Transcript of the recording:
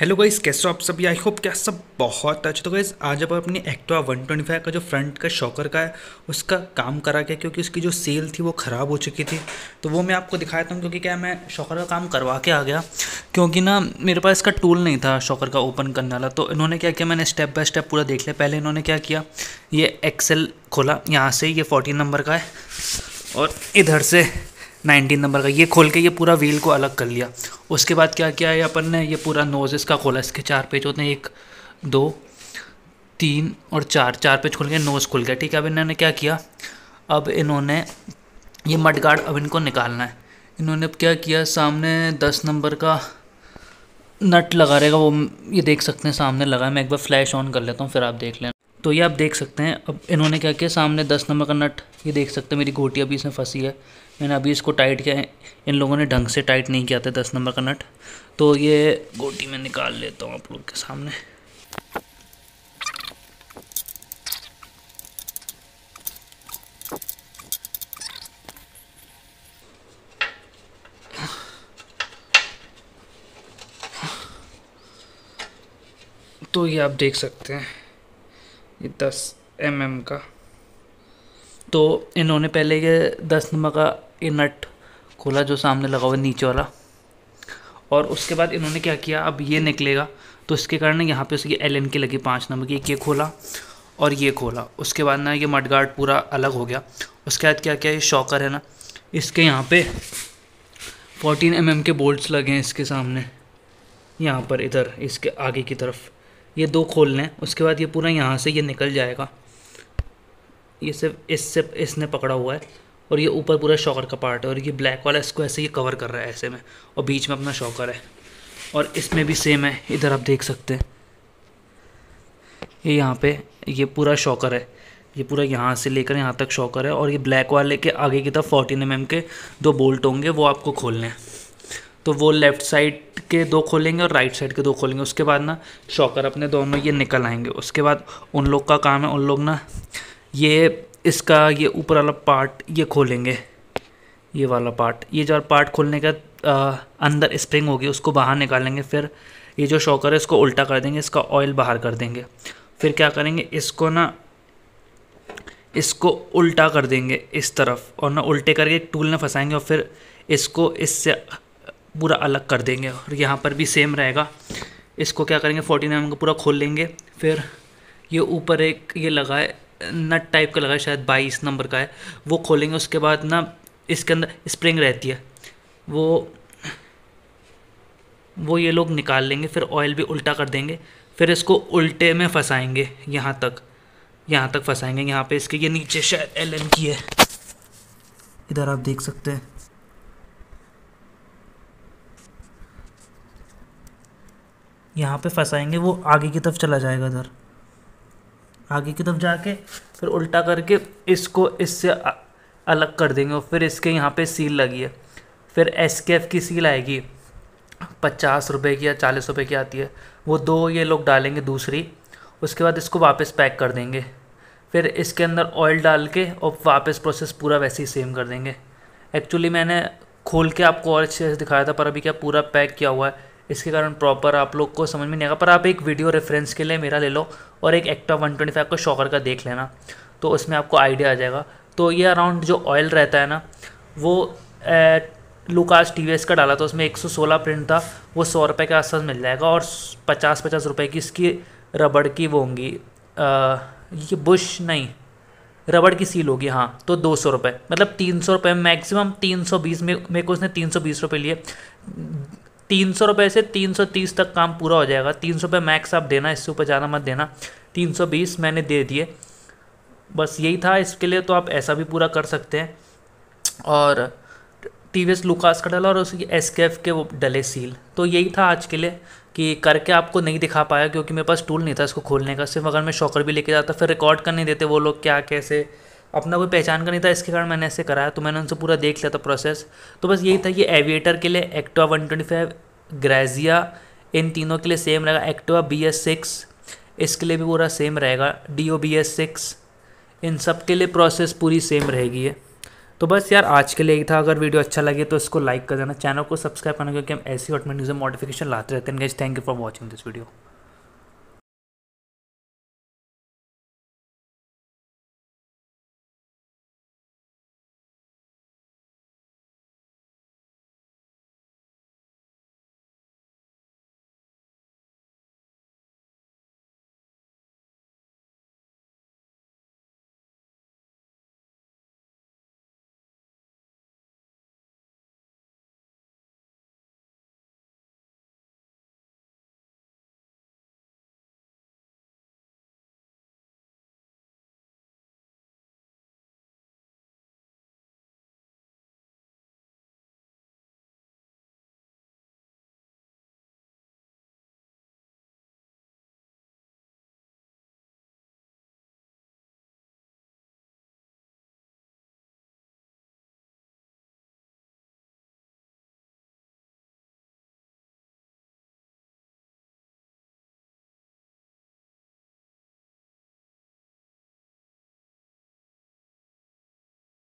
hello guys कैसे हो आप सभी आई होप क्या सब बहुत अच्छे तो गाइस आज अब अपनी एक्टिवा 125 का जो फ्रंट का शॉकर का है उसका काम करा गया क्योंकि उसकी जो सेल थी वो ख़राब हो चुकी थी तो वो मैं आपको दिखाया था क्योंकि क्या मैं शॉकर का काम करवा के आ गया क्योंकि ना मेरे पास इसका टूल नहीं था शॉकर का ओपन करने वाला तो इन्होंने क्या किया मैंने स्टेप बाय स्टेप पूरा देख लिया पहले इन्होंने क्या किया ये एक्सेल खोला यहाँ से ये फोर्टीन नंबर का है और इधर से नाइनटीन नंबर का ये खोल के ये पूरा व्हील को अलग कर लिया उसके बाद क्या किया है अपन ने ये पूरा नोज़ इसका खोला इसके चार पेज होते हैं एक दो तीन और चार चार पेज खुल के नोज़ खुल गया ठीक है अब इन्होंने क्या किया अब इन्होंने ये मड गार्ड अब इनको निकालना है इन्होंने अब क्या किया सामने दस नंबर का नट लगा रहेगा वो ये देख सकते हैं सामने लगा है मैं एक बार फ्लैश ऑन कर लेता हूँ फिर आप देख लें तो ये आप देख सकते हैं अब इन्होंने क्या किया सामने दस नंबर का नट ये देख सकते हैं मेरी घोटी अभी इसमें फंसी है मैंने अभी इसको टाइट किया इन लोगों ने ढंग से टाइट नहीं किया था दस नंबर का नट तो ये गोटी में निकाल लेता हूँ आप लोग के सामने तो ये आप देख सकते हैं ये दस एम mm का तो इन्होंने पहले ये दस नंबर का ये नट खोला जो सामने लगा हुआ नीचे वाला और उसके बाद इन्होंने क्या किया अब ये निकलेगा तो इसके कारण यहाँ पे उसकी एल एन की लगी पाँच नंबर की एक ये खोला और ये खोला उसके बाद ना ये मडगार्ड पूरा अलग हो गया उसके बाद क्या क्या ये शॉकर है ना इसके यहाँ पे 14 एम एम के बोल्ट्स लगे हैं इसके सामने यहाँ पर इधर इसके आगे की तरफ ये दो खोल लें उसके बाद ये पूरा यहाँ से ये निकल जाएगा ये सिर्फ इससे इसने पकड़ा हुआ है और ये ऊपर पूरा शॉकर का पार्ट है और ये ब्लैक वाला इसको ऐसे ही कवर कर रहा है ऐसे में और बीच में अपना शॉकर है और इसमें भी सेम है इधर आप देख सकते हैं ये यहाँ पे ये पूरा शॉकर है ये पूरा यहाँ से लेकर यहाँ तक शॉकर है और ये ब्लैक वाले के आगे की तरफ फोर्टीन एम mm के दो बोल्ट होंगे वो आपको खोलने हैं तो वो लेफ़्ट साइड के दो खोलेंगे और राइट साइड के दो खोलेंगे उसके बाद ना शॉकर अपने दोनों ये निकल आएंगे उसके बाद उन लोग का काम है उन लोग ना ये इसका ये ऊपर वाला पार्ट ये खोलेंगे ये वाला पार्ट ये जो पार्ट खोलने का आ, अंदर स्प्रिंग होगी उसको बाहर निकालेंगे फिर ये जो शॉकर है इसको उल्टा कर देंगे इसका ऑयल बाहर कर देंगे फिर क्या करेंगे इसको ना इसको उल्टा कर देंगे इस तरफ और ना उल्टे करके टूल ना फंसाएंगे और फिर इसको इससे पूरा अलग कर देंगे और यहाँ पर भी सेम रहेगा इसको क्या करेंगे फोर्टी नाइन को पूरा खोल लेंगे फिर ये ऊपर एक ये लगाए नट टाइप का लगा शायद बाईस नंबर का है वो खोलेंगे उसके बाद ना इसके अंदर स्प्रिंग रहती है वो वो ये लोग निकाल लेंगे फिर ऑयल भी उल्टा कर देंगे फिर इसको उल्टे में फंसाएंगे यहाँ तक यहाँ तक फंसाएंगे यहाँ पे इसके ये नीचे शायद एल एम की है इधर आप देख सकते हैं यहाँ पे फंसाएंगे वो आगे की तरफ चला जाएगा इधर आगे की तरफ जाके फिर उल्टा करके इसको इससे अलग कर देंगे और फिर इसके यहाँ पे सील लगी है फिर एस की सील आएगी पचास रुपये की या चालीस रुपये की आती है वो दो ये लोग डालेंगे दूसरी उसके बाद इसको वापस पैक कर देंगे फिर इसके अंदर ऑयल डाल के और वापस प्रोसेस पूरा वैसे ही सेम कर देंगे एक्चुअली मैंने खोल के आपको और अच्छे से दिखाया था पर अभी क्या पूरा पैक किया हुआ है इसके कारण प्रॉपर आप लोग को समझ में नहीं आएगा पर आप एक वीडियो रेफरेंस के लिए मेरा ले लो और एक एक्टा वन ट्वेंटी फाइव का शॉकर का देख लेना तो उसमें आपको आइडिया आ जाएगा तो ये अराउंड जो ऑयल रहता है ना वो लुकास eh, टी का डाला था उसमें 116 प्रिंट था वो सौ रुपये के आसपास मिल जाएगा और पचास पचास रुपये की इसकी रबड़ की वो होंगी eh, ये बुश नहीं रबड़ की सील होगी हाँ तो दो सौ रुपये मतलब तीन सौ रुपये मैक्सिमम तीन सौ बीस में मेरे को उसने तीन सौ बीस रुपये लिए तीन सौ रुपये से तीन सौ तीस तक काम पूरा हो जाएगा तीन सौ रुपये मैक्स आप देना इससे ऊपर ज़्यादा मत देना तीन सौ बीस मैंने दे दिए बस यही था इसके लिए तो आप ऐसा भी पूरा कर सकते हैं और टी वी एस लुकास का डला और उसकी एस के एफ के वो डले सील तो यही था आज के लिए कि करके आपको नहीं दिखा पाया क्योंकि मेरे पास टूल नहीं था इसको खोलने का सिर्फ अगर मैं शॉकर भी लेके जाता फिर रिकॉर्ड करने देते वो लोग क्या कैसे अपना कोई पहचान का नहीं था इसके कारण मैंने ऐसे कराया तो मैंने उनसे पूरा देख लिया था प्रोसेस तो बस यही था कि एविएटर के लिए Activa one twenty five Grazia इन तीनों के लिए सेम रहेगा एक्टोवा बी एस सिक्स इसके लिए भी पूरा सेम रहेगा D O B S six इन सब के लिए प्रोसेस पूरी सेम रहेगी है तो बस यार आज के लिए ही था अगर वीडियो अच्छा लगे तो इसको लाइक कर देना चैनल को सब्सक्राइब करना क्योंकि हम ऐसी ऑटोमेटिक न्यूज़ मॉडिफिकेशन लाते रहते हैं guys thank you for watching this video